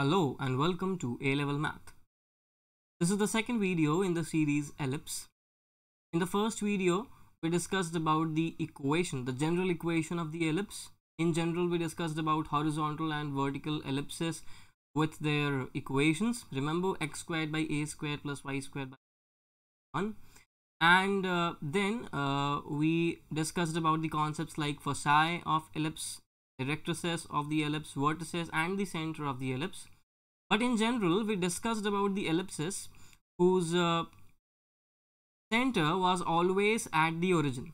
Hello and welcome to A-Level Math. This is the second video in the series Ellipse. In the first video, we discussed about the equation, the general equation of the ellipse. In general, we discussed about horizontal and vertical ellipses with their equations. Remember x squared by a squared plus y squared by 1. And uh, then uh, we discussed about the concepts like foci of ellipse rectuses of the ellipse, vertices and the center of the ellipse. But in general, we discussed about the ellipses whose uh, center was always at the origin.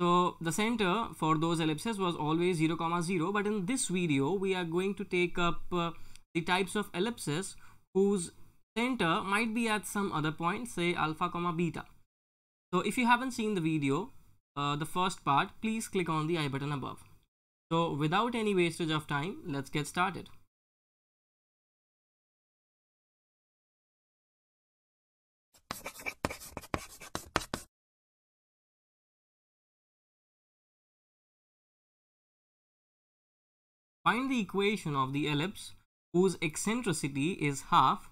So the center for those ellipses was always 0, comma 0. But in this video, we are going to take up uh, the types of ellipses whose center might be at some other point, say alpha comma beta. So if you haven't seen the video, uh, the first part, please click on the I button above. So without any wastage of time, let's get started. Find the equation of the ellipse whose eccentricity is half,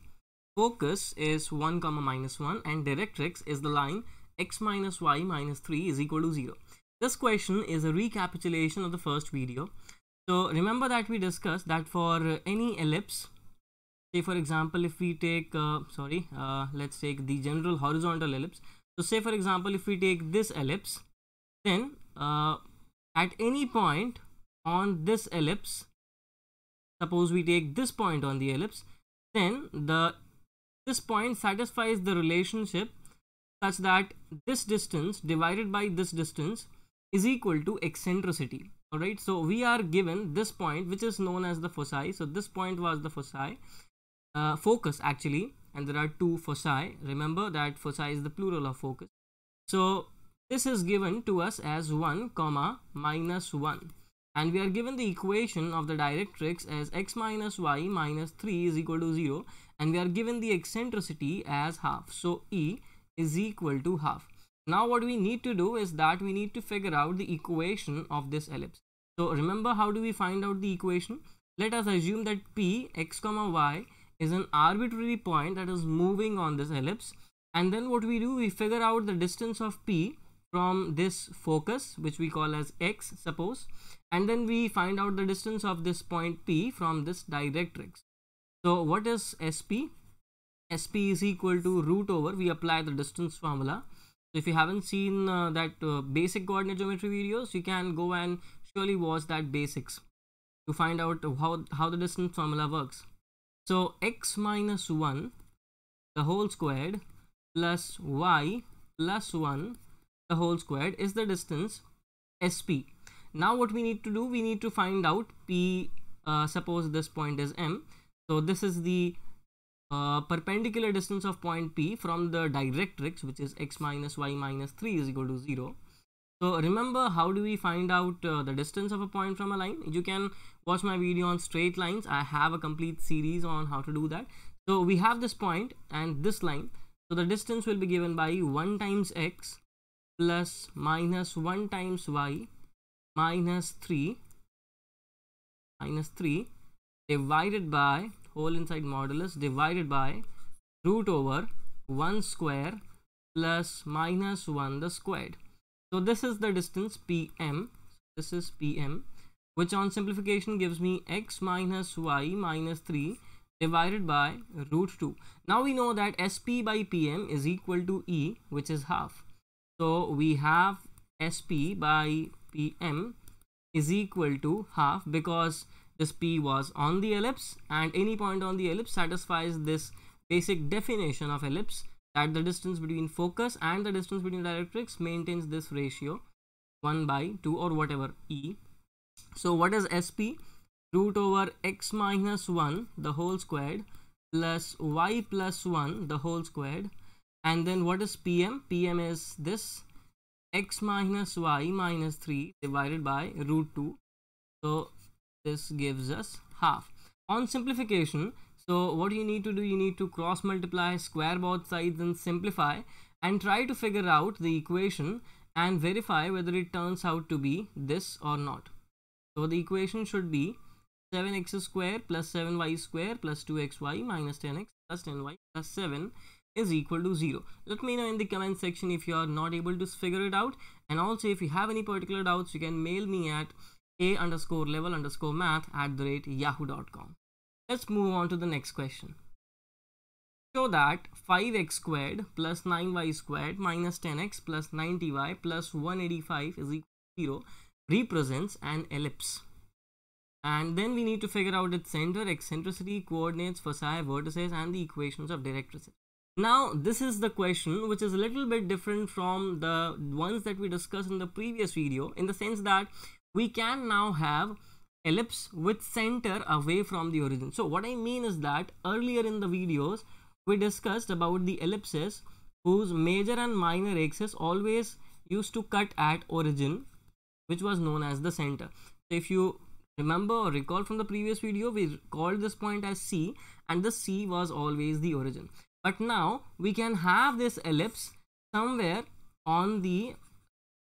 focus is 1 comma minus 1 and directrix is the line x minus y minus 3 is equal to 0. This question is a recapitulation of the first video. So remember that we discussed that for uh, any ellipse, say for example, if we take, uh, sorry, uh, let's take the general horizontal ellipse. So say for example, if we take this ellipse, then uh, at any point on this ellipse, suppose we take this point on the ellipse, then the this point satisfies the relationship such that this distance divided by this distance is equal to eccentricity all right so we are given this point which is known as the foci so this point was the foci uh, focus actually and there are two foci remember that foci is the plural of focus so this is given to us as 1 comma minus 1 and we are given the equation of the directrix as x minus y minus 3 is equal to 0 and we are given the eccentricity as half so e is equal to half now what we need to do is that we need to figure out the equation of this ellipse. So remember how do we find out the equation? Let us assume that P x comma y is an arbitrary point that is moving on this ellipse and then what we do we figure out the distance of P from this focus which we call as x suppose and then we find out the distance of this point P from this directrix. So what is SP? SP is equal to root over we apply the distance formula if you haven't seen uh, that uh, basic coordinate geometry videos you can go and surely watch that basics to find out how, how the distance formula works so x minus 1 the whole squared plus y plus 1 the whole squared is the distance sp now what we need to do we need to find out p uh, suppose this point is m so this is the uh, perpendicular distance of point P from the directrix which is x minus y minus 3 is equal to 0. So remember how do we find out uh, the distance of a point from a line? You can watch my video on straight lines. I have a complete series on how to do that. So we have this point and this line. So the distance will be given by 1 times x plus minus 1 times y minus 3 minus 3 divided by whole inside modulus divided by root over 1 square plus minus 1 the squared. So this is the distance PM. This is PM which on simplification gives me x minus y minus 3 divided by root 2. Now we know that SP by PM is equal to E which is half. So we have SP by PM is equal to half because this P was on the ellipse and any point on the ellipse satisfies this basic definition of ellipse that the distance between focus and the distance between directrix maintains this ratio 1 by 2 or whatever E. So what is SP? Root over x minus 1 the whole squared plus y plus 1 the whole squared and then what is PM? PM is this x minus y minus 3 divided by root 2. So this gives us half on simplification so what you need to do you need to cross multiply square both sides and simplify and try to figure out the equation and verify whether it turns out to be this or not so the equation should be 7x square plus 7y square plus 2xy minus 10x plus 10y plus 7 is equal to 0. Let me know in the comment section if you are not able to figure it out and also if you have any particular doubts you can mail me at a underscore level underscore math at the rate yahoo.com. Let's move on to the next question. Show that 5x squared plus 9y squared minus 10x plus 90y plus 185 is equal to 0 represents an ellipse. And then we need to figure out its center, eccentricity, coordinates, foci, vertices and the equations of directrices. Now, this is the question which is a little bit different from the ones that we discussed in the previous video in the sense that we can now have ellipse with center away from the origin. So what I mean is that earlier in the videos, we discussed about the ellipses whose major and minor axis always used to cut at origin, which was known as the center. So if you remember or recall from the previous video, we called this point as C and the C was always the origin. But now we can have this ellipse somewhere on the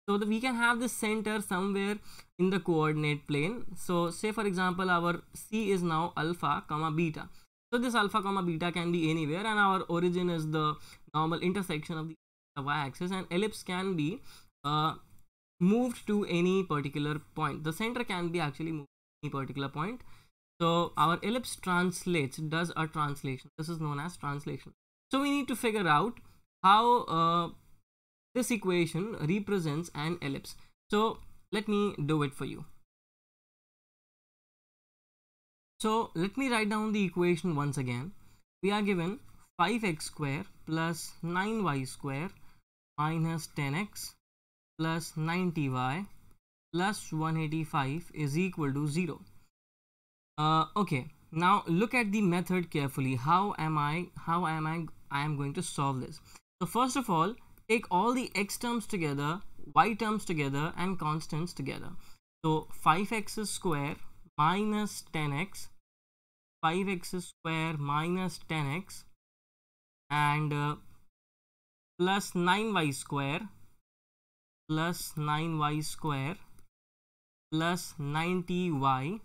so the, we can have the center somewhere in the coordinate plane so say for example our c is now alpha comma beta so this alpha comma beta can be anywhere and our origin is the normal intersection of the y-axis and ellipse can be uh, moved to any particular point the center can be actually moved to any particular point so our ellipse translates does a translation this is known as translation so we need to figure out how uh, this equation represents an ellipse. So let me do it for you. So let me write down the equation once again. We are given 5x square plus 9y square minus 10x plus 90y plus 185 is equal to 0. Uh, okay, now look at the method carefully. How am I, how am I, I am going to solve this. So first of all, take all the x terms together, y terms together and constants together. So 5x square minus 10x, 5x square minus 10x and uh, plus 9y square plus 9y square plus 90y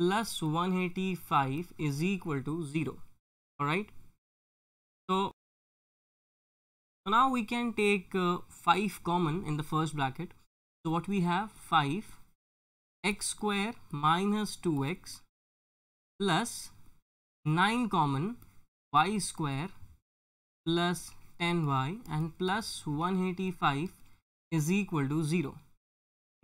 plus 185 is equal to 0 all right so so now we can take uh, 5 common in the first bracket. So what we have 5 x square minus 2x plus 9 common y square plus 10y and plus 185 is equal to 0.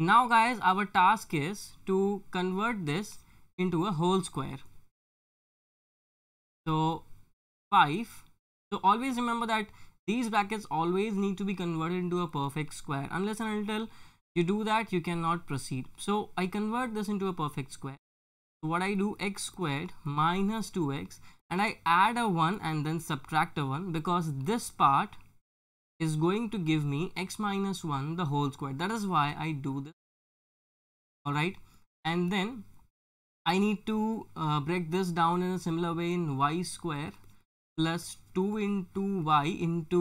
Now guys our task is to convert this into a whole square. So 5. So always remember that these brackets always need to be converted into a perfect square unless and until you do that you cannot proceed so I convert this into a perfect square so what I do x squared minus 2x and I add a 1 and then subtract a 1 because this part is going to give me x minus 1 the whole square that is why I do this alright and then I need to uh, break this down in a similar way in y square plus 2 into y into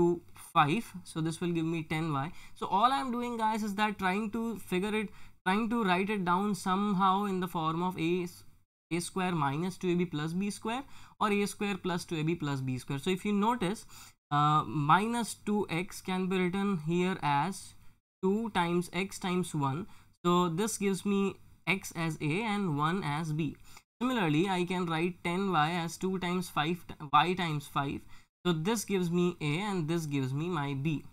5 so this will give me 10y so all i'm doing guys is that trying to figure it trying to write it down somehow in the form of a a square minus 2ab plus b square or a square plus 2ab plus b square so if you notice uh, minus 2x can be written here as 2 times x times 1 so this gives me x as a and 1 as b Similarly, I can write 10y as 2 times 5 y times 5. So this gives me a and this gives me my b,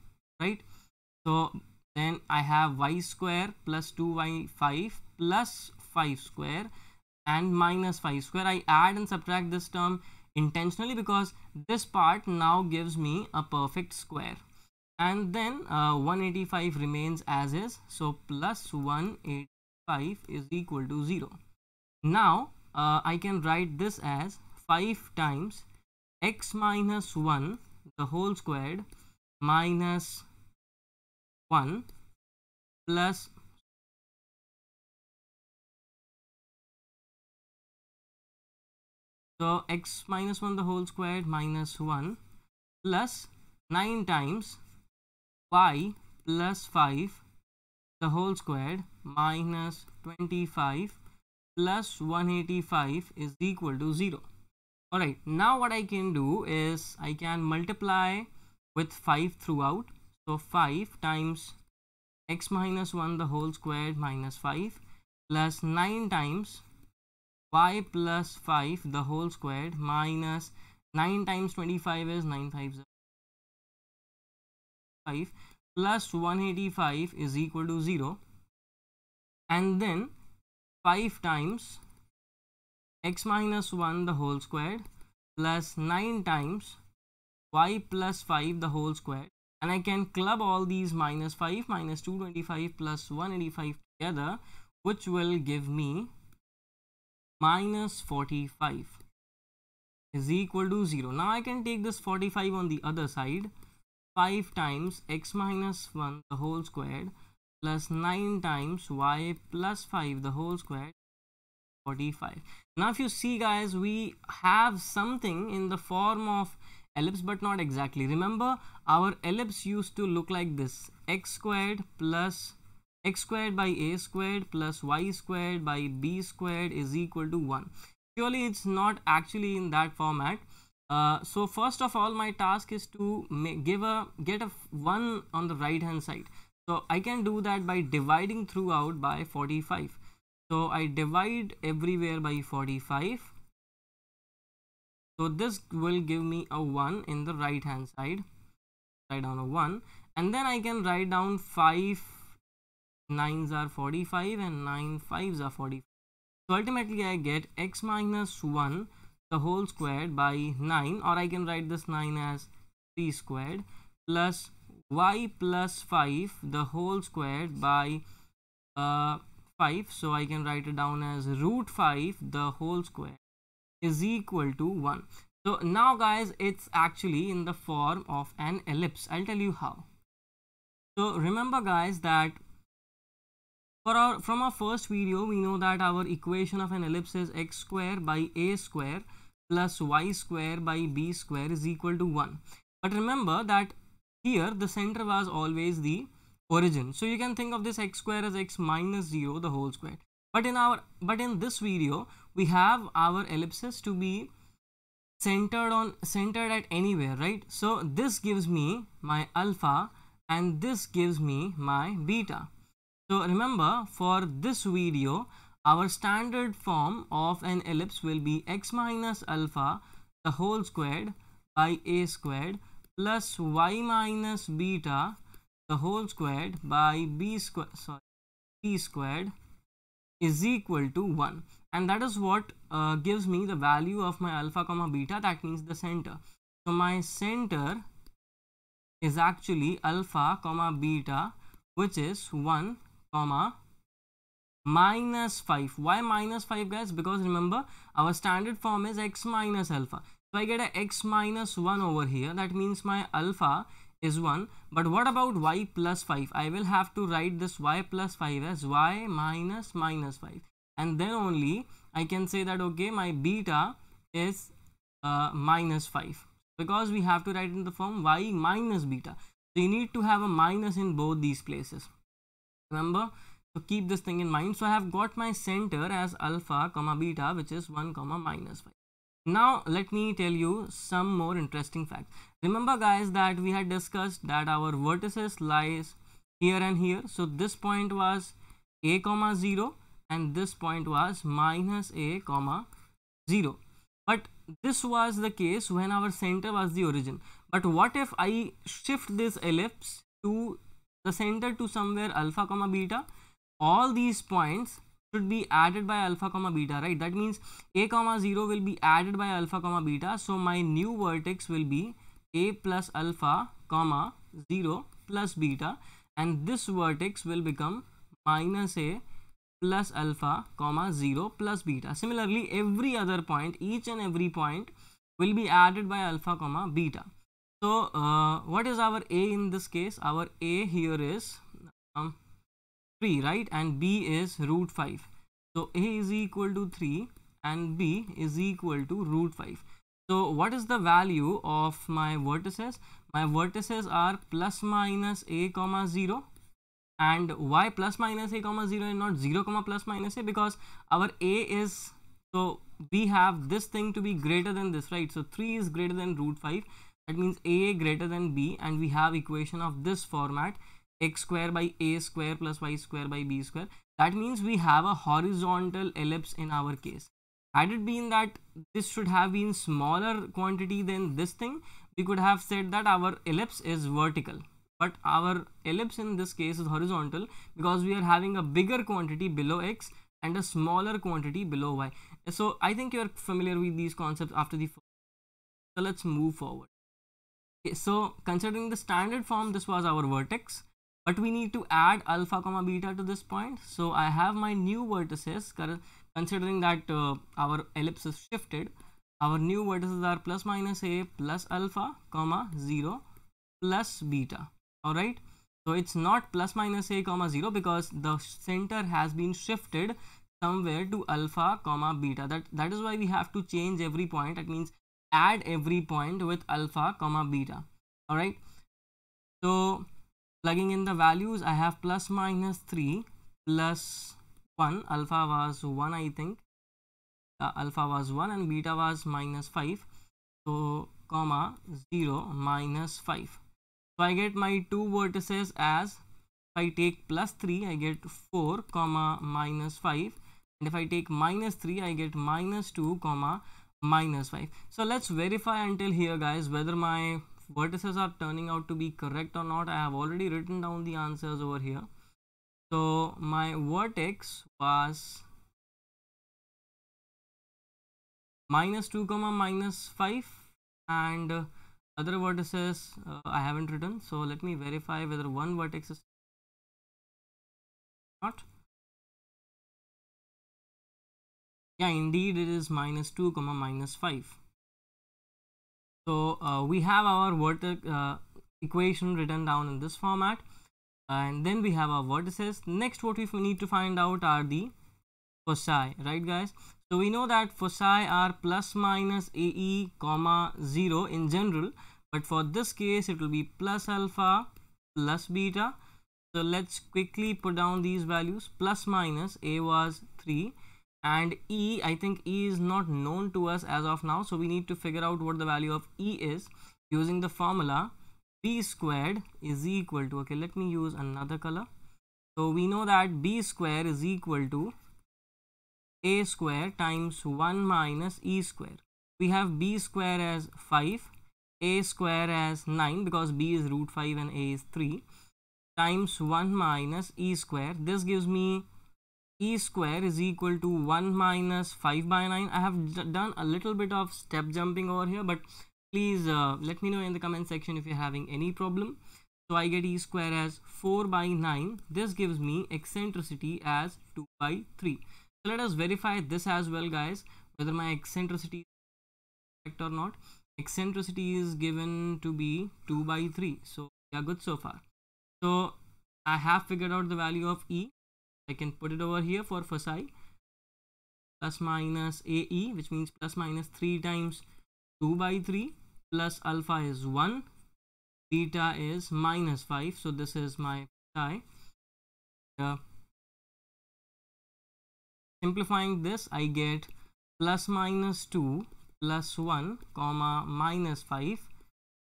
right? So then I have y square plus 2y5 plus 5 square and minus 5 square. I add and subtract this term intentionally because this part now gives me a perfect square. And then uh, 185 remains as is. So plus 185 is equal to 0. Now uh, I can write this as 5 times x minus 1 the whole squared minus 1 plus so x minus 1 the whole squared minus 1 plus 9 times y plus 5 the whole squared minus 25 plus 185 is equal to 0 alright now what I can do is I can multiply with 5 throughout so 5 times x minus 1 the whole squared minus 5 plus 9 times y plus 5 the whole squared minus 9 times 25 is 9 times 5 plus 185 is equal to 0 and then 5 times x minus 1 the whole squared plus 9 times y plus 5 the whole squared and I can club all these minus 5 minus 225 plus 185 together which will give me minus 45 is equal to 0. Now I can take this 45 on the other side 5 times x minus 1 the whole squared plus 9 times y plus 5 the whole square 45 now if you see guys we have something in the form of ellipse but not exactly remember our ellipse used to look like this x squared plus x squared by a squared plus y squared by b squared is equal to 1 surely it's not actually in that format uh, so first of all my task is to make, give a get a 1 on the right hand side so I can do that by dividing throughout by 45. So I divide everywhere by 45. So this will give me a 1 in the right hand side. Write down a 1 and then I can write down 5 9s are 45 and 9 5s are 45. So ultimately I get x minus 1 the whole squared by 9 or I can write this 9 as 3 squared plus y plus 5 the whole square by uh, 5 so I can write it down as root 5 the whole square is equal to 1 so now guys it's actually in the form of an ellipse I'll tell you how so remember guys that for our from our first video we know that our equation of an ellipse is x square by a square plus y square by b square is equal to 1 but remember that here the center was always the origin so you can think of this x square as x minus 0 the whole square but in our but in this video we have our ellipses to be centered on centered at anywhere right so this gives me my alpha and this gives me my beta so remember for this video our standard form of an ellipse will be x minus alpha the whole squared by a squared plus y minus beta the whole squared by b square sorry b squared is equal to 1 and that is what uh, gives me the value of my alpha comma beta that means the center so my center is actually alpha comma beta which is 1 comma minus 5 why minus 5 guys because remember our standard form is x minus alpha so I get a x minus 1 over here. That means my alpha is 1. But what about y plus 5? I will have to write this y plus 5 as y minus minus 5. And then only I can say that okay my beta is uh, minus 5. Because we have to write in the form y minus beta. So you need to have a minus in both these places. Remember? So keep this thing in mind. So I have got my center as alpha comma beta which is 1 comma minus 5 now let me tell you some more interesting facts remember guys that we had discussed that our vertices lies here and here so this point was a comma 0 and this point was minus a comma 0 but this was the case when our center was the origin but what if i shift this ellipse to the center to somewhere alpha comma beta all these points should be added by alpha comma beta right that means a comma 0 will be added by alpha comma beta so my new vertex will be a plus alpha comma 0 plus beta and this vertex will become minus a plus alpha comma 0 plus beta similarly every other point each and every point will be added by alpha comma beta so uh, what is our a in this case our a here is 3 right and b is root 5 so a is equal to 3 and b is equal to root 5 so what is the value of my vertices my vertices are plus minus a comma 0 and why plus minus a comma 0 and not 0 comma plus minus a because our a is so we have this thing to be greater than this right so 3 is greater than root 5 that means a greater than b and we have equation of this format x square by a square plus y square by b square that means we have a horizontal ellipse in our case had it been that this should have been smaller quantity than this thing we could have said that our ellipse is vertical but our ellipse in this case is horizontal because we are having a bigger quantity below x and a smaller quantity below y so i think you are familiar with these concepts after the so let's move forward okay, so considering the standard form this was our vertex but we need to add alpha comma beta to this point so i have my new vertices considering that uh, our ellipse is shifted our new vertices are plus minus a plus alpha comma 0 plus beta all right so it's not plus minus a comma 0 because the center has been shifted somewhere to alpha comma beta that that is why we have to change every point that means add every point with alpha comma beta all right so plugging in the values I have plus minus 3 plus 1 alpha was 1 I think uh, alpha was 1 and beta was minus 5 so comma 0 minus 5 so I get my two vertices as if I take plus 3 I get 4 comma minus 5 and if I take minus 3 I get minus 2 comma minus 5 so let's verify until here guys whether my vertices are turning out to be correct or not I have already written down the answers over here so my vertex was minus 2 comma minus 5 and uh, other vertices uh, I haven't written so let me verify whether one vertex is not yeah indeed it is minus 2 comma minus 5 so uh, we have our vertex uh, equation written down in this format and then we have our vertices. Next what we need to find out are the foci, right guys? So we know that foci are plus minus AE comma 0 in general but for this case it will be plus alpha plus beta. So let's quickly put down these values plus minus A was 3 and E I think E is not known to us as of now so we need to figure out what the value of E is using the formula B squared is equal to okay let me use another color so we know that B square is equal to A square times 1 minus E square we have B square as 5 A square as 9 because B is root 5 and A is 3 times 1 minus E square this gives me e square is equal to 1 minus 5 by 9 i have done a little bit of step jumping over here but please uh, let me know in the comment section if you're having any problem so i get e square as 4 by 9 this gives me eccentricity as 2 by 3 so let us verify this as well guys whether my eccentricity is correct or not eccentricity is given to be 2 by 3 so we are good so far so i have figured out the value of e I can put it over here for phi plus minus AE which means plus minus 3 times 2 by 3 plus alpha is 1 beta is minus 5 so this is my phi. uh, simplifying this I get plus minus 2 plus 1 comma minus 5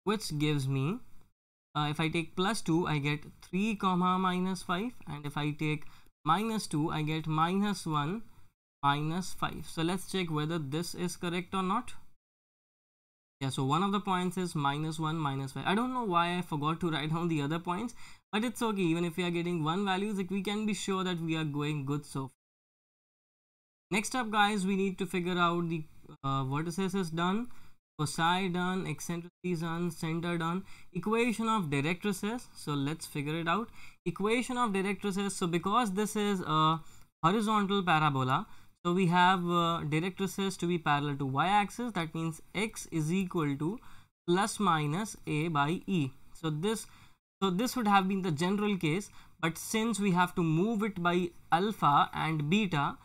which gives me uh, if I take plus 2 I get 3 comma minus 5 and if I take minus 2 I get minus 1 minus 5 so let's check whether this is correct or not yeah so one of the points is minus 1 minus 5 I don't know why I forgot to write down the other points but it's okay even if we are getting one values like we can be sure that we are going good so far. next up guys we need to figure out the uh, vertices is done Poseidon, eccentricities on, centered on, equation of directrices. So let's figure it out. Equation of directrices. So because this is a horizontal parabola, so we have uh, directrices to be parallel to y-axis. That means x is equal to plus minus a by e. So this, so this would have been the general case. But since we have to move it by alpha and beta,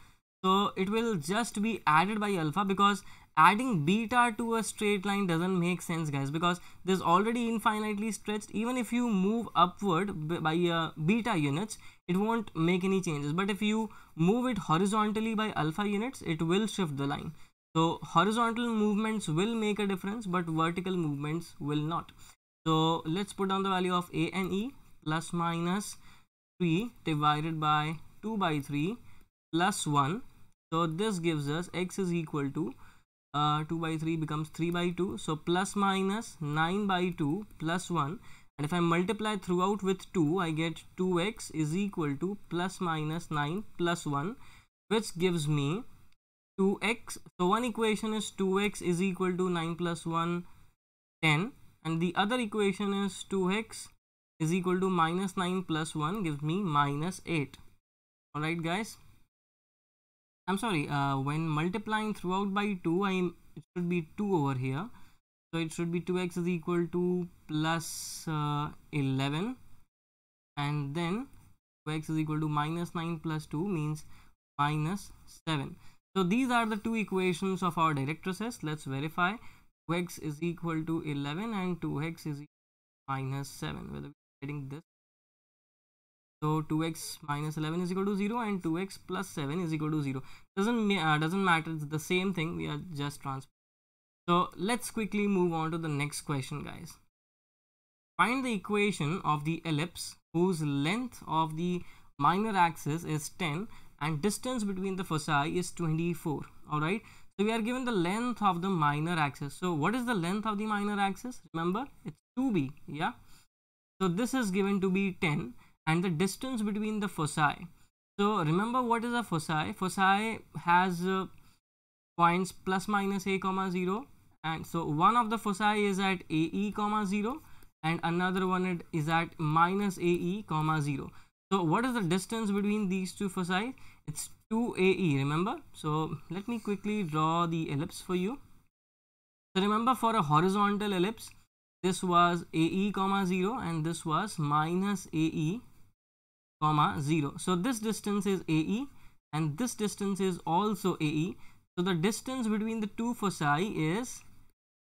so it will just be added by alpha because adding beta to a straight line doesn't make sense guys because this already infinitely stretched even if you move upward by uh, beta units it won't make any changes but if you move it horizontally by alpha units it will shift the line so horizontal movements will make a difference but vertical movements will not so let's put down the value of a and e plus minus 3 divided by 2 by 3 plus 1 so this gives us x is equal to uh, 2 by 3 becomes 3 by 2 so plus minus 9 by 2 plus 1 and if I multiply throughout with 2 I get 2x is equal to plus minus 9 plus 1 which gives me 2x so one equation is 2x is equal to 9 plus 1 10 and the other equation is 2x is equal to minus 9 plus 1 gives me minus 8 alright guys I'm sorry, uh, when multiplying throughout by 2, I it should be 2 over here. So it should be 2x is equal to plus, uh, 11 and then 2x is equal to minus 9 plus 2 means minus 7. So these are the two equations of our directrices. Let's verify 2x is equal to 11 and 2x is minus 7 whether we're getting this so 2x minus 11 is equal to 0 and 2x plus 7 is equal to 0. Doesn't, uh, doesn't matter, it's the same thing, we are just transferring. So let's quickly move on to the next question guys. Find the equation of the ellipse whose length of the minor axis is 10 and distance between the foci is 24 alright. So we are given the length of the minor axis. So what is the length of the minor axis? Remember it's 2b yeah. So this is given to be 10 and the distance between the foci. So remember what is a foci? Foci has uh, points plus minus a comma 0 and so one of the foci is at ae comma 0 and another one is at minus ae comma 0. So what is the distance between these two foci? It's 2 ae remember? So let me quickly draw the ellipse for you. So remember for a horizontal ellipse this was ae comma 0 and this was minus ae comma 0 so this distance is ae and this distance is also ae so the distance between the two foci is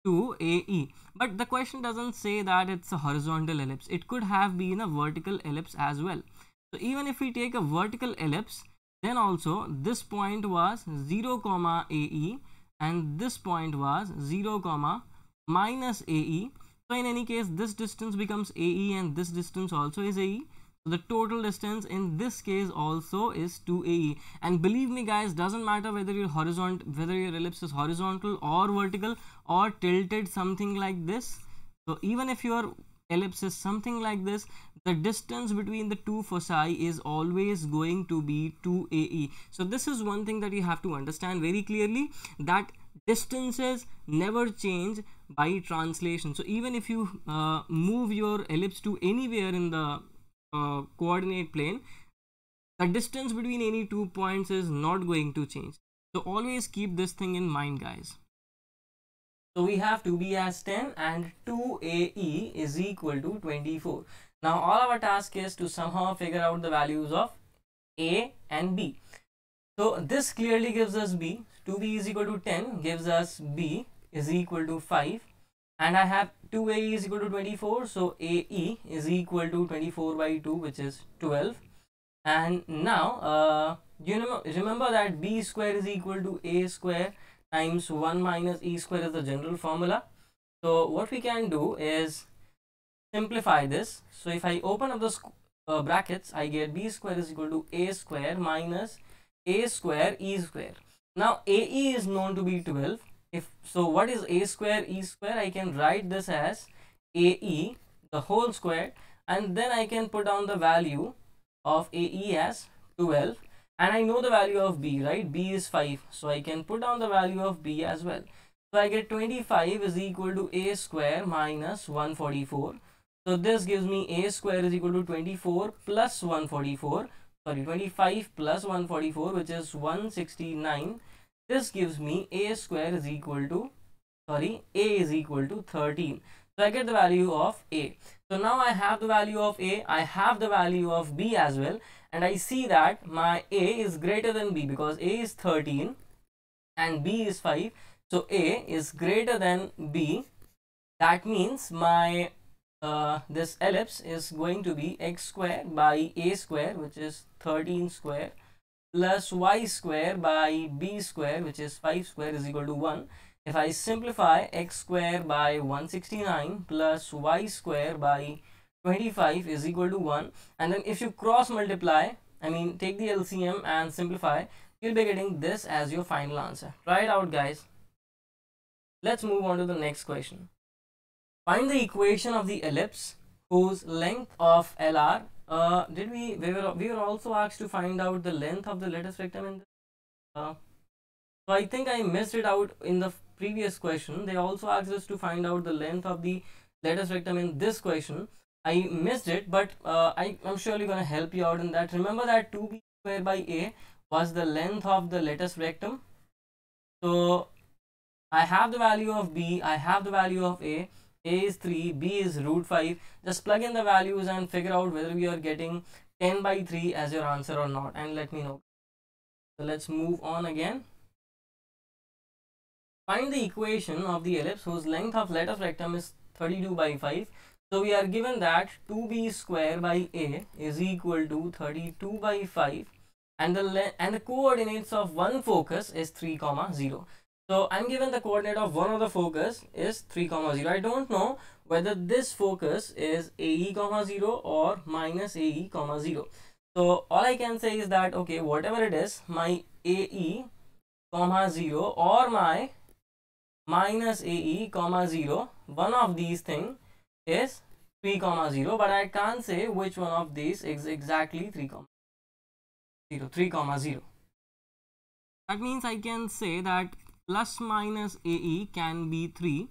2AE. But the question doesn't say that it's a horizontal ellipse. It could have been a vertical ellipse as well. So even if we take a vertical ellipse, then also this point was 0, comma AE and this point was 0, comma minus AE. So in any case, this distance becomes AE and this distance also is AE. So the total distance in this case also is 2ae. And believe me guys, doesn't matter whether your horizontal, whether your ellipse is horizontal or vertical or tilted something like this. So even if your ellipse is something like this, the distance between the two foci is always going to be 2ae. So this is one thing that you have to understand very clearly that distances never change by translation. So even if you uh, move your ellipse to anywhere in the uh, coordinate plane the distance between any two points is not going to change so always keep this thing in mind guys so we have 2b as 10 and 2ae is equal to 24 now all our task is to somehow figure out the values of a and b so this clearly gives us b 2b is equal to 10 gives us b is equal to 5 and I have 2ae is equal to 24 so ae is equal to 24 by 2 which is 12 and now uh, you know, remember that b square is equal to a square times 1 minus e square is the general formula so what we can do is simplify this so if i open up the uh, brackets i get b square is equal to a square minus a square e square now ae is known to be 12 if so what is a square e square i can write this as ae the whole square and then i can put down the value of ae as 12 and i know the value of b right b is 5 so i can put down the value of b as well so i get 25 is equal to a square minus 144 so this gives me a square is equal to 24 plus 144 sorry 25 plus 144 which is 169 this gives me a square is equal to sorry a is equal to 13 so i get the value of a so now i have the value of a i have the value of b as well and i see that my a is greater than b because a is 13 and b is 5 so a is greater than b that means my uh, this ellipse is going to be x square by a square which is 13 square plus y square by b square which is 5 square is equal to 1 if I simplify x square by 169 plus y square by 25 is equal to 1 and then if you cross multiply I mean take the LCM and simplify you'll be getting this as your final answer try it out guys let's move on to the next question find the equation of the ellipse whose length of LR uh, did we we were we were also asked to find out the length of the lattice rectum in uh, so I think I missed it out in the previous question they also asked us to find out the length of the lattice rectum in this question I missed it but uh, I am surely gonna help you out in that remember that 2b square by a was the length of the lattice rectum so I have the value of b I have the value of a a is 3 b is root 5 just plug in the values and figure out whether you are getting 10 by 3 as your answer or not and let me know so let's move on again find the equation of the ellipse whose length of let of rectum is 32 by 5 so we are given that 2b square by a is equal to 32 by 5 and the and the coordinates of one focus is 3 comma 0 so I'm given the coordinate of one of the focus is 3 comma 0. I don't know whether this focus is AE comma 0 or minus AE comma 0. So all I can say is that okay whatever it is my AE comma 0 or my minus AE comma 0 one of these thing is 3 comma 0 but I can't say which one of these is exactly 3 comma 0 3 comma 0. That means I can say that plus minus AE can be 3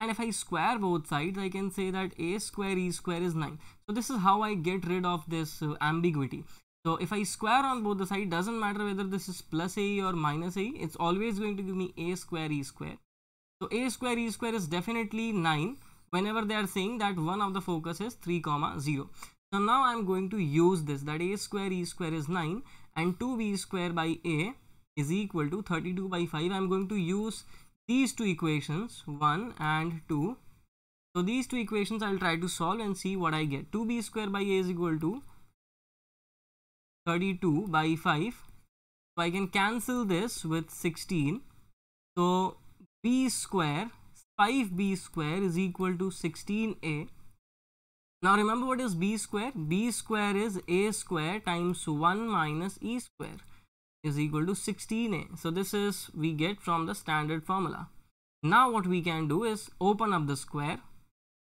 and if I square both sides I can say that A square E square is 9. So this is how I get rid of this uh, ambiguity. So if I square on both the side doesn't matter whether this is plus AE or minus AE it's always going to give me A square E square. So A square E square is definitely 9 whenever they are saying that one of the focus is 3 comma 0. So now I'm going to use this that A square E square is 9 and 2B square by A is equal to 32 by 5 i'm going to use these two equations 1 and 2 so these two equations i'll try to solve and see what i get 2b square by a is equal to 32 by 5 so i can cancel this with 16 so b square 5b square is equal to 16a now remember what is b square? b square is a square times 1 minus e square is equal to 16a. So this is we get from the standard formula. Now what we can do is open up the square,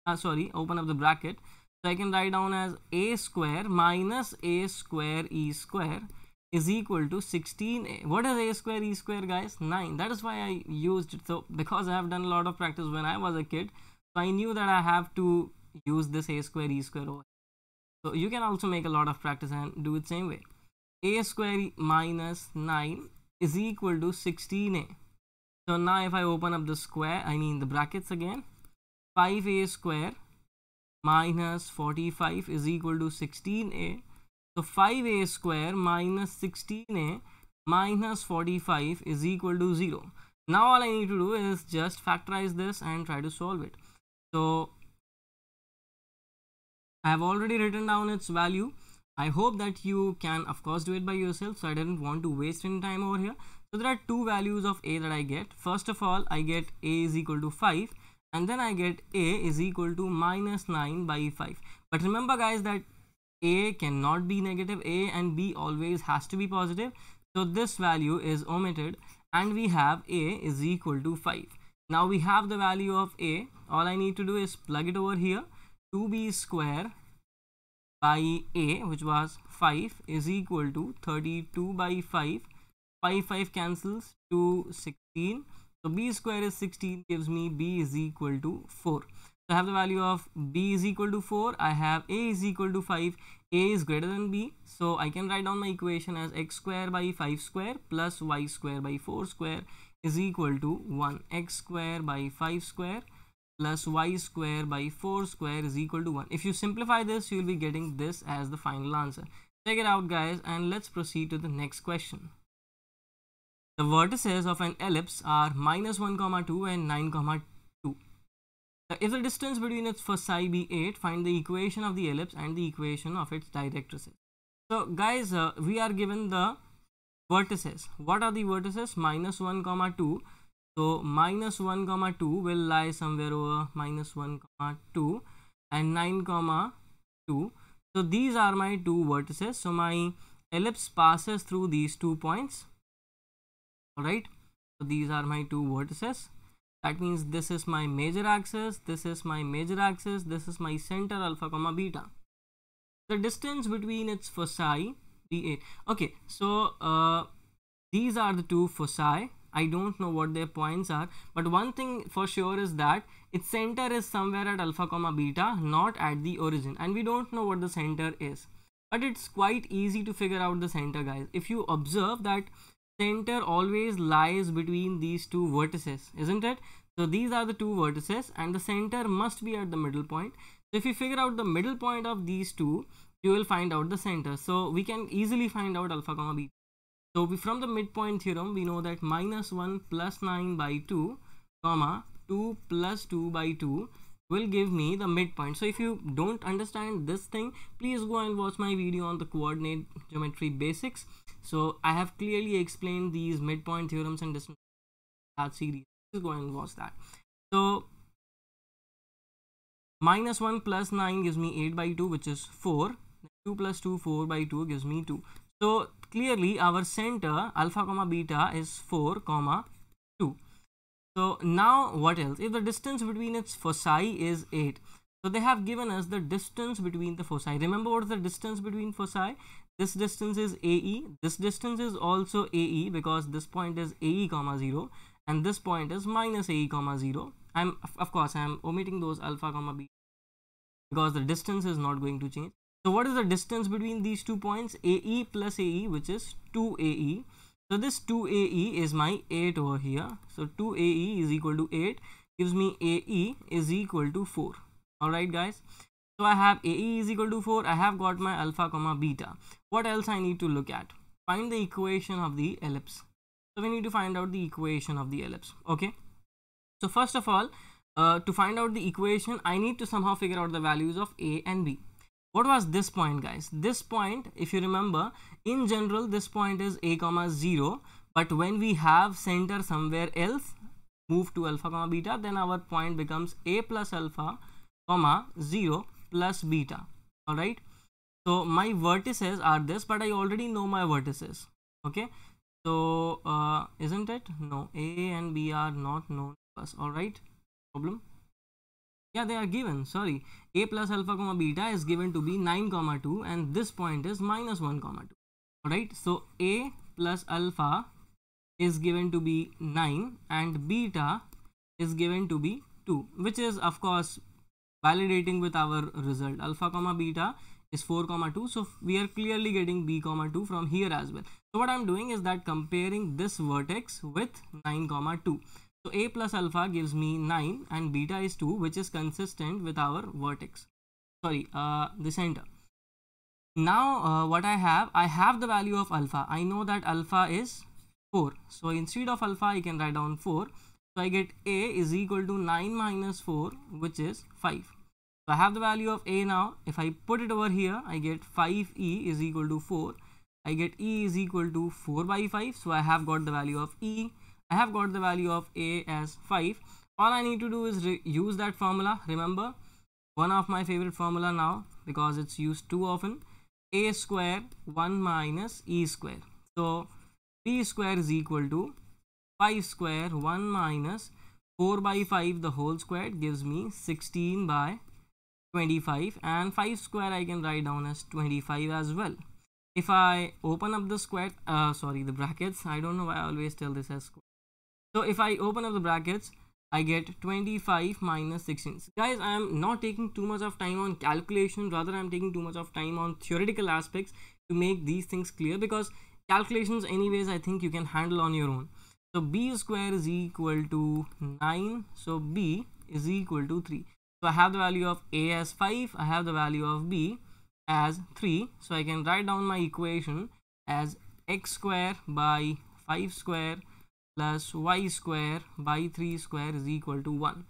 uh, sorry, open up the bracket. So I can write down as a square minus a square e square is equal to 16a. What is a square e square guys? 9. That is why I used it. So because I have done a lot of practice when I was a kid, so I knew that I have to use this a square e square over. So you can also make a lot of practice and do it same way a square minus 9 is equal to 16a. So now if I open up the square, I mean the brackets again, 5a square minus 45 is equal to 16a. So 5a square minus 16a minus 45 is equal to 0. Now all I need to do is just factorize this and try to solve it. So I have already written down its value I hope that you can of course do it by yourself so I didn't want to waste any time over here. So there are two values of a that I get. First of all I get a is equal to 5 and then I get a is equal to minus 9 by 5. But remember guys that a cannot be negative a and b always has to be positive. So this value is omitted and we have a is equal to 5. Now we have the value of a. All I need to do is plug it over here. 2b square by a which was 5 is equal to 32 by 5 By 5 cancels to 16 so b square is 16 gives me b is equal to 4 so I have the value of b is equal to 4 I have a is equal to 5 a is greater than b so I can write down my equation as x square by 5 square plus y square by 4 square is equal to 1 x square by 5 square plus y square by 4 square is equal to 1. If you simplify this, you will be getting this as the final answer. Check it out guys and let's proceed to the next question. The vertices of an ellipse are minus 1, comma 2 and 9, comma 2. If the distance between its first side be 8, find the equation of the ellipse and the equation of its directrices. So guys, uh, we are given the vertices. What are the vertices? Minus 1, comma 2 so minus 1 comma 2 will lie somewhere over minus 1 comma 2 and 9 comma 2. So these are my two vertices. So my ellipse passes through these two points. Alright. So these are my two vertices. That means this is my major axis, this is my major axis, this is my center alpha comma beta. The distance between its foci, d Okay, so uh, these are the two foci I don't know what their points are but one thing for sure is that its center is somewhere at alpha comma beta not at the origin and we don't know what the center is but it's quite easy to figure out the center guys if you observe that center always lies between these two vertices isn't it so these are the two vertices and the center must be at the middle point so if you figure out the middle point of these two you will find out the center so we can easily find out alpha comma beta so we, from the midpoint theorem, we know that minus 1 plus 9 by 2, comma 2 plus 2 by 2 will give me the midpoint. So if you don't understand this thing, please go and watch my video on the coordinate geometry basics. So I have clearly explained these midpoint theorems and distance that series. Please go and watch that. So minus 1 plus 9 gives me 8 by 2 which is 4. 2 plus 2 4 by 2 gives me 2. So clearly our center alpha comma beta is 4 comma 2 so now what else if the distance between its foci is 8 so they have given us the distance between the foci remember what is the distance between foci this distance is ae this distance is also ae because this point is ae comma 0 and this point is minus ae comma 0 i'm of course i'm omitting those alpha comma b because the distance is not going to change so what is the distance between these two points? AE plus AE which is 2AE. So this 2AE is my 8 over here. So 2AE is equal to 8 gives me AE is equal to 4. Alright guys. So I have AE is equal to 4. I have got my alpha comma beta. What else I need to look at? Find the equation of the ellipse. So we need to find out the equation of the ellipse. Okay. So first of all, uh, to find out the equation, I need to somehow figure out the values of A and B what was this point guys this point if you remember in general this point is a comma 0 but when we have center somewhere else move to alpha comma beta then our point becomes a plus alpha comma 0 plus beta all right so my vertices are this but i already know my vertices okay so uh, isn't it no a and b are not known to us all right problem yeah they are given sorry a plus alpha comma beta is given to be 9 comma 2 and this point is minus 1 comma 2 all right so a plus alpha is given to be 9 and beta is given to be 2 which is of course validating with our result alpha comma beta is 4 comma 2 so we are clearly getting b comma 2 from here as well so what i'm doing is that comparing this vertex with 9 comma 2 so a plus alpha gives me 9 and beta is 2 which is consistent with our vertex. Sorry, uh, the center. Now uh, what I have, I have the value of alpha. I know that alpha is 4. So instead of alpha I can write down 4. So I get a is equal to 9 minus 4 which is 5. So I have the value of a now. If I put it over here, I get 5e is equal to 4. I get e is equal to 4 by 5. So I have got the value of e. I have got the value of A as 5. All I need to do is use that formula. Remember, one of my favorite formula now because it's used too often. A square 1 minus E square. So, P square is equal to 5 square 1 minus 4 by 5 the whole square gives me 16 by 25 and 5 square I can write down as 25 as well if I open up the square uh, sorry the brackets I don't know why I always tell this as so if I open up the brackets, I get 25 minus 16. So guys, I am not taking too much of time on calculation. Rather, I am taking too much of time on theoretical aspects to make these things clear because calculations anyways, I think you can handle on your own. So b square is equal to 9. So b is equal to 3. So I have the value of a as 5. I have the value of b as 3. So I can write down my equation as x square by 5 square plus y square by 3 square is equal to 1.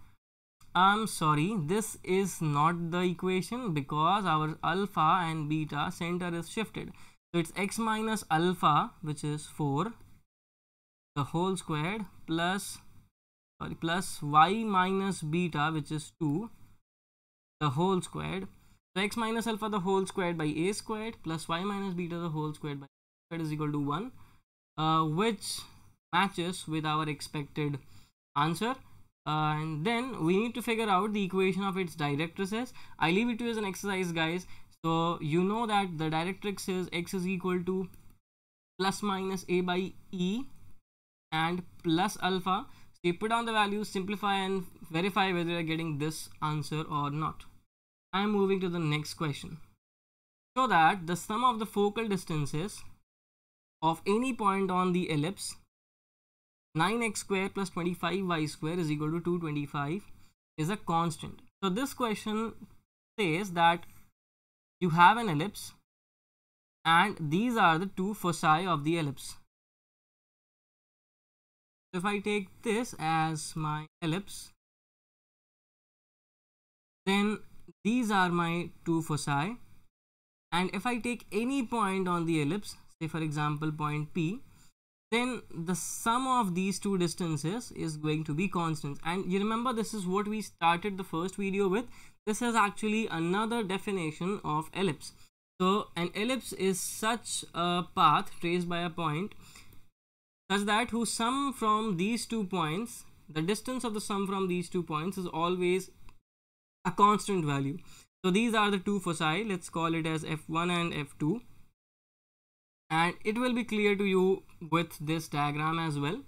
I'm um, sorry this is not the equation because our alpha and beta center is shifted. So it's x minus alpha which is 4 the whole squared plus sorry plus y minus beta which is 2 the whole squared. So x minus alpha the whole squared by a squared plus y minus beta the whole squared by a squared is equal to 1 uh, which matches with our expected answer uh, and then we need to figure out the equation of its directrices i leave it to you as an exercise guys so you know that the directrix is x is equal to plus minus a by e and plus alpha so you put down the values simplify and verify whether you're getting this answer or not i'm moving to the next question so that the sum of the focal distances of any point on the ellipse 9x square plus 25y square is equal to 225 is a constant. So this question says that you have an ellipse and these are the two foci of the ellipse. If I take this as my ellipse, then these are my two foci and if I take any point on the ellipse, say for example point P, then the sum of these two distances is going to be constant and you remember this is what we started the first video with this is actually another definition of ellipse so an ellipse is such a path traced by a point such that whose sum from these two points the distance of the sum from these two points is always a constant value so these are the two foci let's call it as f1 and f2 and it will be clear to you with this diagram as well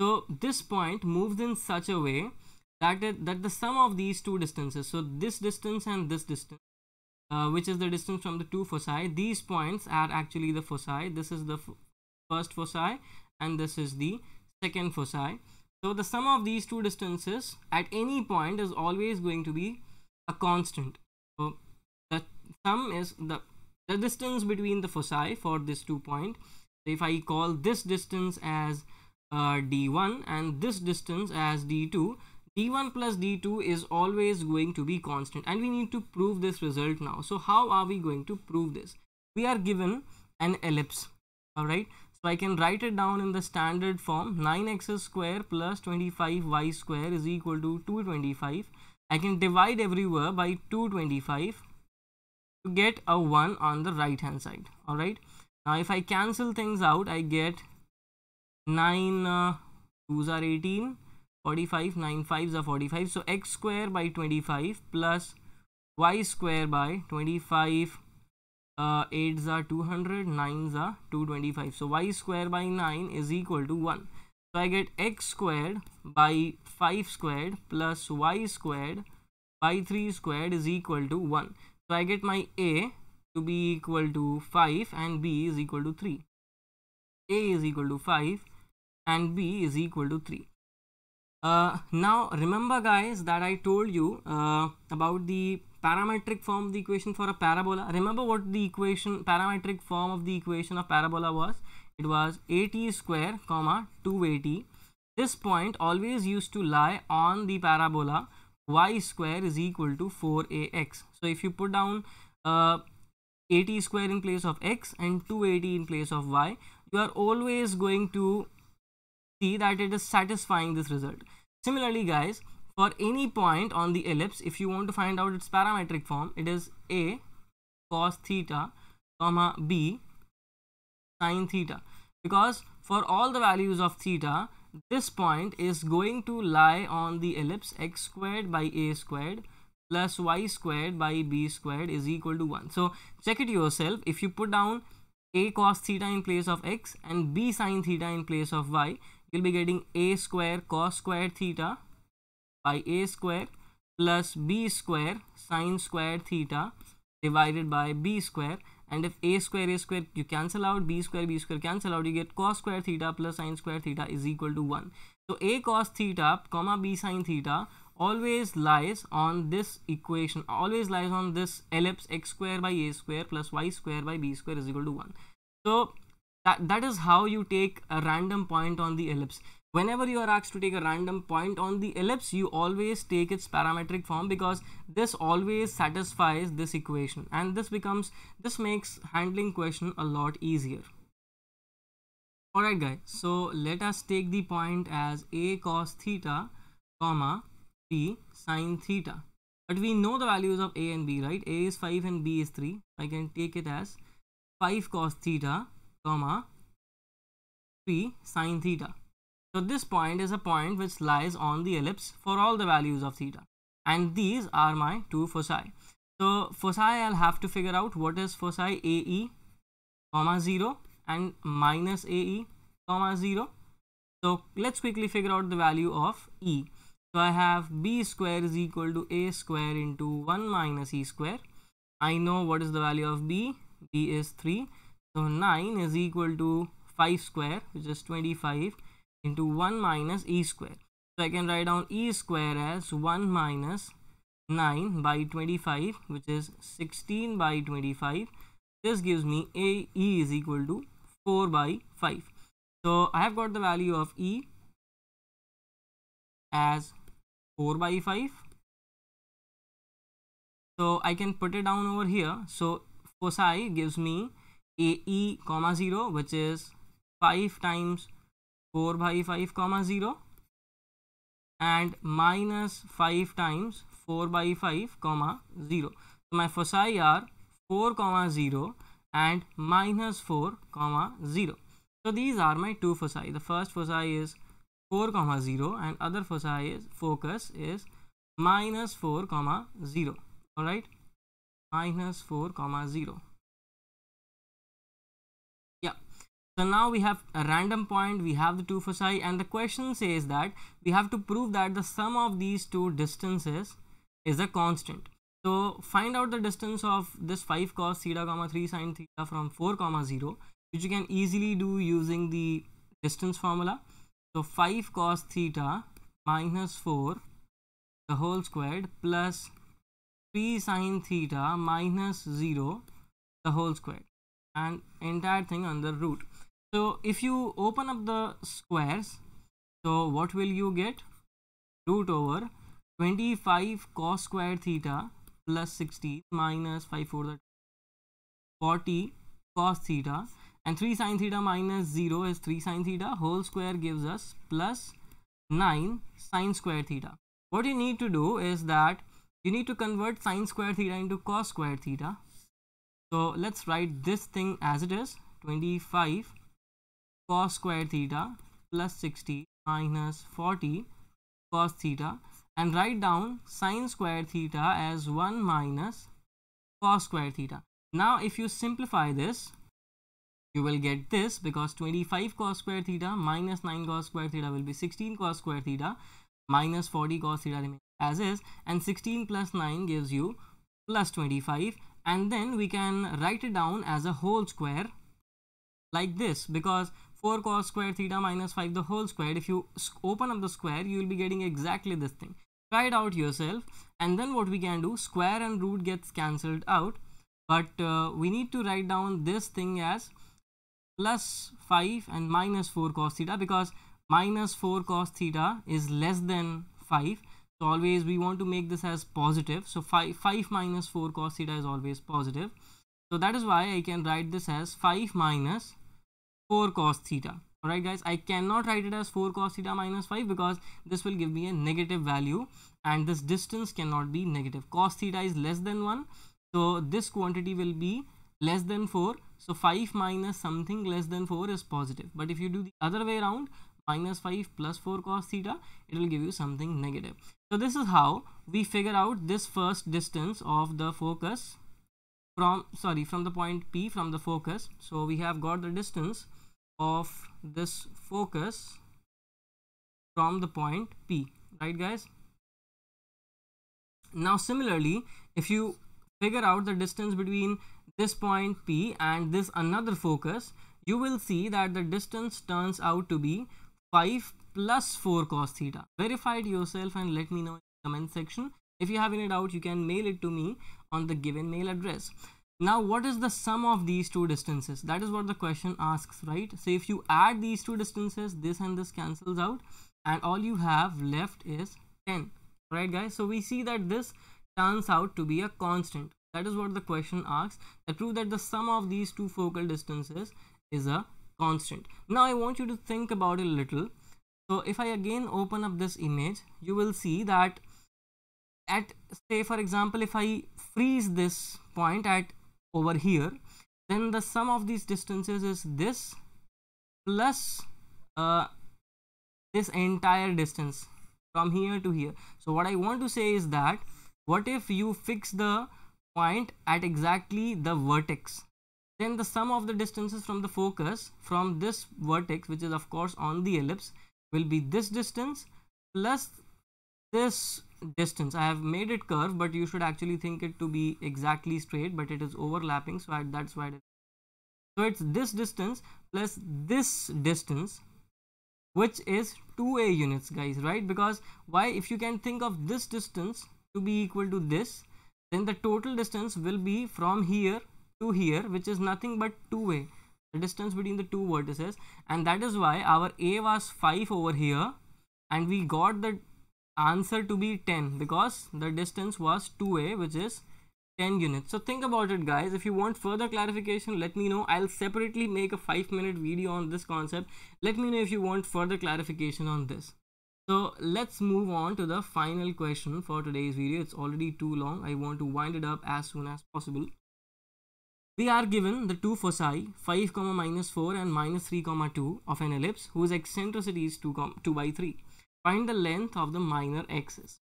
so this point moves in such a way that it, that the sum of these two distances so this distance and this distance uh, which is the distance from the two foci these points are actually the foci this is the first foci and this is the second foci so the sum of these two distances at any point is always going to be a constant so the sum is the the distance between the foci for this two point so if i call this distance as uh, d1 and this distance as d2 d1 plus d2 is always going to be constant and we need to prove this result now so how are we going to prove this we are given an ellipse all right so i can write it down in the standard form 9x square plus 25y square is equal to 225 i can divide everywhere by 225 get a 1 on the right hand side all right now if i cancel things out i get 9 uh, 2s are 18 45 9 5s are 45 so x square by 25 plus y square by 25 uh, 8s are 200 9s are 225 so y square by 9 is equal to 1 so i get x squared by 5 squared plus y squared by 3 squared is equal to 1 so I get my A to be equal to 5 and B is equal to 3. A is equal to 5 and B is equal to 3. Uh, now remember guys that I told you uh, about the parametric form of the equation for a parabola. Remember what the equation parametric form of the equation of parabola was? It was at square comma 2at. This point always used to lie on the parabola y square is equal to 4ax. So if you put down uh, 80 square in place of x and 280 in place of y, you are always going to see that it is satisfying this result. Similarly guys, for any point on the ellipse, if you want to find out its parametric form, it is a cos theta comma b sine theta because for all the values of theta, this point is going to lie on the ellipse x squared by a squared plus y squared by b squared is equal to 1. So check it yourself. If you put down a cos theta in place of x and b sine theta in place of y, you'll be getting a square cos squared theta by a square plus b square sine squared theta divided by b square and if a square a square you cancel out b square b square cancel out you get cos square theta plus sine square theta is equal to 1 so a cos theta comma b sine theta always lies on this equation always lies on this ellipse x square by a square plus y square by b square is equal to 1 so that, that is how you take a random point on the ellipse whenever you are asked to take a random point on the ellipse you always take its parametric form because this always satisfies this equation and this becomes this makes handling question a lot easier alright guys so let us take the point as a cos theta comma b sine theta but we know the values of a and b right a is 5 and b is 3 i can take it as 5 cos theta comma 3 sine theta so this point is a point which lies on the ellipse for all the values of theta. And these are my two foci. So foci, I'll have to figure out what is foci AE, comma 0 and minus AE, comma 0. So let's quickly figure out the value of E. So I have B square is equal to A square into 1 minus E square. I know what is the value of B. B is 3. So 9 is equal to 5 square, which is 25 into 1 minus e square. So I can write down e square as 1 minus 9 by 25 which is 16 by 25. This gives me a e is equal to 4 by 5. So I have got the value of e as 4 by 5. So I can put it down over here. So psi gives me ae comma 0 which is 5 times 4 by 5 comma 0 and minus 5 times 4 by 5 comma 0 so my foci are 4 comma 0 and minus 4 comma 0 so these are my two foci the first foci is 4 comma 0 and other foci is focus is minus 4 comma 0 all right minus 4 comma 0 So now we have a random point, we have the two foci and the question says that we have to prove that the sum of these two distances is a constant. So find out the distance of this 5 cos theta comma 3 sine theta from 4 comma 0 which you can easily do using the distance formula. So 5 cos theta minus 4 the whole squared plus 3 sine theta minus 0 the whole squared and entire thing under root so if you open up the squares so what will you get root over 25 cos square theta plus 60 minus 5 for the 40 cos theta and 3 sine theta minus 0 is 3 sine theta whole square gives us plus 9 sine square theta what you need to do is that you need to convert sine square theta into cos square theta so let's write this thing as it is 25 cos square theta plus 60 minus 40 cos theta and write down sine square theta as 1 minus cos square theta. Now if you simplify this, you will get this because 25 cos square theta minus 9 cos square theta will be 16 cos square theta minus 40 cos theta remains as is and 16 plus 9 gives you plus 25 and then we can write it down as a whole square like this because 4 cos square theta minus 5 the whole square. If you open up the square, you will be getting exactly this thing. Try it out yourself. And then what we can do, square and root gets cancelled out. But uh, we need to write down this thing as plus 5 and minus 4 cos theta because minus 4 cos theta is less than 5. So always we want to make this as positive. So 5, 5 minus 4 cos theta is always positive. So that is why I can write this as 5 minus 4 cos theta alright guys I cannot write it as 4 cos theta minus 5 because this will give me a negative value and this distance cannot be negative cos theta is less than 1 so this quantity will be less than 4 so 5 minus something less than 4 is positive but if you do the other way around minus 5 plus 4 cos theta it will give you something negative so this is how we figure out this first distance of the focus from sorry from the point P from the focus so we have got the distance of this focus from the point P right guys now similarly if you figure out the distance between this point P and this another focus you will see that the distance turns out to be 5 plus 4 cos theta verify it yourself and let me know in the comment section if you have any doubt you can mail it to me on the given mail address now what is the sum of these two distances? That is what the question asks, right? So if you add these two distances, this and this cancels out and all you have left is 10, right guys? So we see that this turns out to be a constant. That is what the question asks. I prove that the sum of these two focal distances is a constant. Now I want you to think about it a little. So if I again open up this image, you will see that at say for example if I freeze this point at over here then the sum of these distances is this plus uh, this entire distance from here to here so what I want to say is that what if you fix the point at exactly the vertex then the sum of the distances from the focus from this vertex which is of course on the ellipse will be this distance plus this distance i have made it curve but you should actually think it to be exactly straight but it is overlapping so I, that's why it is. so it's this distance plus this distance which is 2a units guys right because why if you can think of this distance to be equal to this then the total distance will be from here to here which is nothing but 2a the distance between the two vertices and that is why our a was 5 over here and we got the answer to be 10 because the distance was 2a which is 10 units so think about it guys if you want further clarification let me know i'll separately make a 5 minute video on this concept let me know if you want further clarification on this so let's move on to the final question for today's video it's already too long i want to wind it up as soon as possible we are given the two foci 5 comma minus 4 and minus 3 comma 2 of an ellipse whose eccentricity is 2, 2 by 3 Find the length of the minor axis.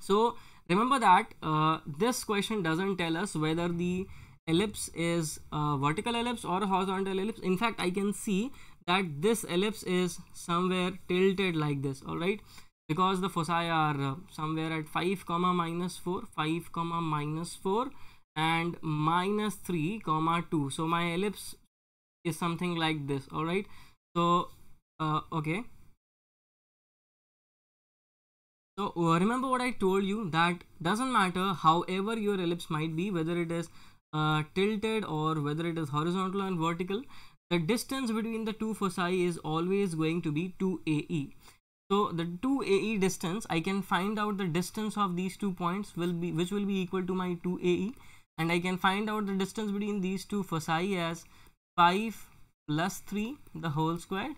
So remember that uh, this question doesn't tell us whether the ellipse is a uh, vertical ellipse or a horizontal ellipse. In fact, I can see that this ellipse is somewhere tilted like this, all right? Because the foci are uh, somewhere at 5 comma minus 4, 5 comma minus 4 and minus 3 comma 2. So my ellipse is something like this, all right? So, uh, okay. So uh, remember what I told you that doesn't matter however your ellipse might be whether it is uh, tilted or whether it is horizontal and vertical the distance between the two foci is always going to be 2ae. So the 2ae distance I can find out the distance of these two points will be which will be equal to my 2ae and I can find out the distance between these two foci as 5 plus 3 the whole square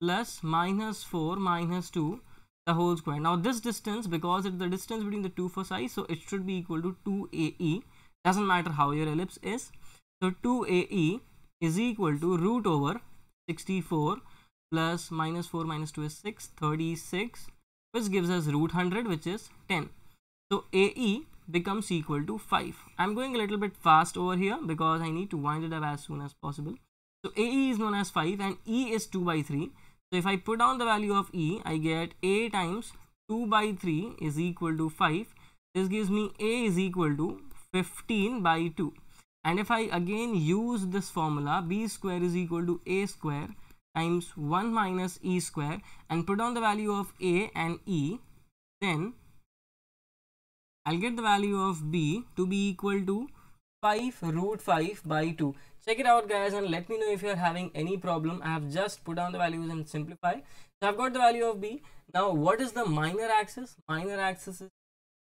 plus minus 4 minus 2 the whole square now this distance because it's the distance between the two foci so it should be equal to 2ae doesn't matter how your ellipse is so 2ae is equal to root over 64 plus minus 4 minus 2 is 6 36 which gives us root 100 which is 10 so ae becomes equal to 5 i'm going a little bit fast over here because i need to wind it up as soon as possible so ae is known as 5 and e is 2 by 3 so if I put down the value of E, I get A times 2 by 3 is equal to 5. This gives me A is equal to 15 by 2. And if I again use this formula, B square is equal to A square times 1 minus E square and put down the value of A and E, then I'll get the value of B to be equal to 5 root 5 by 2 check it out guys and let me know if you're having any problem i have just put down the values and simplify so i've got the value of b now what is the minor axis minor axis is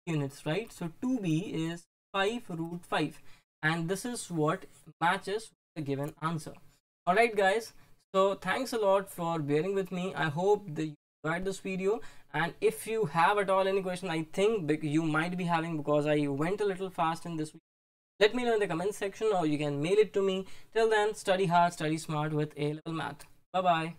units right so 2b is 5 root 5 and this is what matches the given answer all right guys so thanks a lot for bearing with me i hope that you enjoyed this video and if you have at all any question i think you might be having because i went a little fast in this video let me know in the comment section or you can mail it to me. Till then, study hard, study smart with A-Level Math. Bye-bye.